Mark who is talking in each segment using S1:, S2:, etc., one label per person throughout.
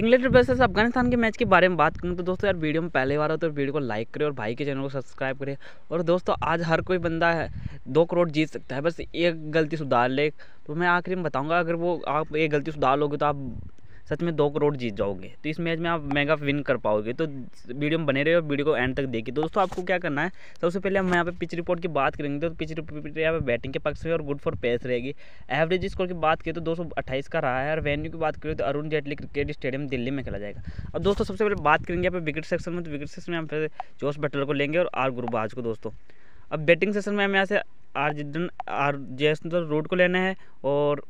S1: England versus Afghanistan के match के बारे में बात करूँ तो दोस्तों यार वीडियो में पहले बार हो तो वीडियो को लाइक करें और भाई के चैनल को सब्सक्राइब करें और दोस्तों आज हर कोई बंदा है दो करोड़ जीत सकता है बस एक गलती सुधार ले तो मैं आखिर में बताऊँगा अगर वो आप एक गलती सुधार लोगे तो आप सच में दो करोड़ जीत जाओगे तो इस मैच में आप मेगा विन कर पाओगे तो वीडियो में बने रहे हो वीडियो को एंड तक देखिए तो दोस्तों आपको क्या करना है सबसे पहले हम यहाँ पे पिच रिपोर्ट की बात करेंगे तो पिच रिपोर्ट यहाँ पे बैटिंग के पक्ष में और गुड फॉर पेस रहेगी एवरेज स्कोर की बात करें तो दो का रहा है और वेन्यू की बात करें तो अरुण जेटली क्रिकेट स्टेडियम दिल्ली में खेला जाएगा और दोस्तों सबसे पहले बात करेंगे यहाँ पर विकेट सेक्शन में तो विकेट सेक्शन में हम फिर जोश बटलर को लेंगे और आर गुरुबाज को दोस्तों अब बैटिंग सेशन में हम यहाँ से आर जिदन आर जयसन रूट को लेना है और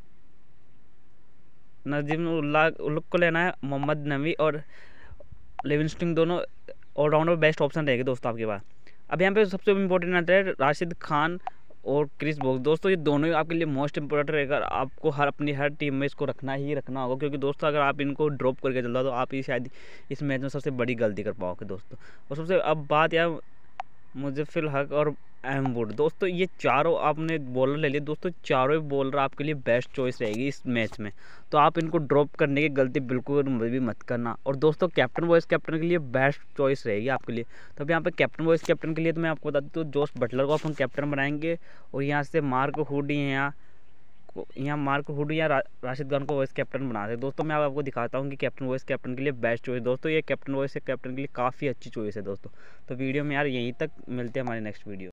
S1: नजीम उल्ला उल्लुक को लेना है मोहम्मद नवी और लिविंगस्टिंग दोनों ऑलराउंडर बेस्ट ऑप्शन रहेगा दोस्तों आपके पास अब यहाँ पे सबसे इम्पोर्टेंट आता है राशिद खान और क्रिस बॉक्स दोस्तों ये दोनों ही आपके लिए मोस्ट इंपॉर्टेंट रहेगा आपको हर अपनी हर टीम में इसको रखना ही रखना होगा क्योंकि दोस्तों अगर आप इनको ड्रॉप करके चल रहा तो आप ही शायद इस मैच में सबसे बड़ी गलती कर पाओगे दोस्तों और सबसे अब बात यार मुजफ्फिल हक और एम वुड दोस्तों ये चारों आपने बॉलर ले लिए दोस्तों चारों ही बॉलर आपके लिए बेस्ट चॉइस रहेगी इस मैच में तो आप इनको ड्रॉप करने की गलती बिल्कुल भी मत करना और दोस्तों कैप्टन वॉइस कैप्टन के लिए बेस्ट चॉइस रहेगी आपके लिए तो अब यहाँ पे कैप्टन वॉइस कैप्टन के लिए तो मैं आपको बता दूँ तो जोश बटलर को आप हम कैप्टन बनाएंगे और यहाँ से मार्क हुडी हैं यहाँ को यहाँ मार्क हुड या रा, राशिद खान को वाइस कैप्टन बना दे दोस्तों मैं आपको दिखाता हूँ कि कैप्टन वाइस कैप्टन के लिए बेस्ट चॉइस दोस्तों ये कैप्टन वाइस कैप्टन के लिए काफ़ी अच्छी चॉइस है दोस्तों तो वीडियो में यार यहीं तक मिलते हैं हमारे नेक्स्ट वीडियो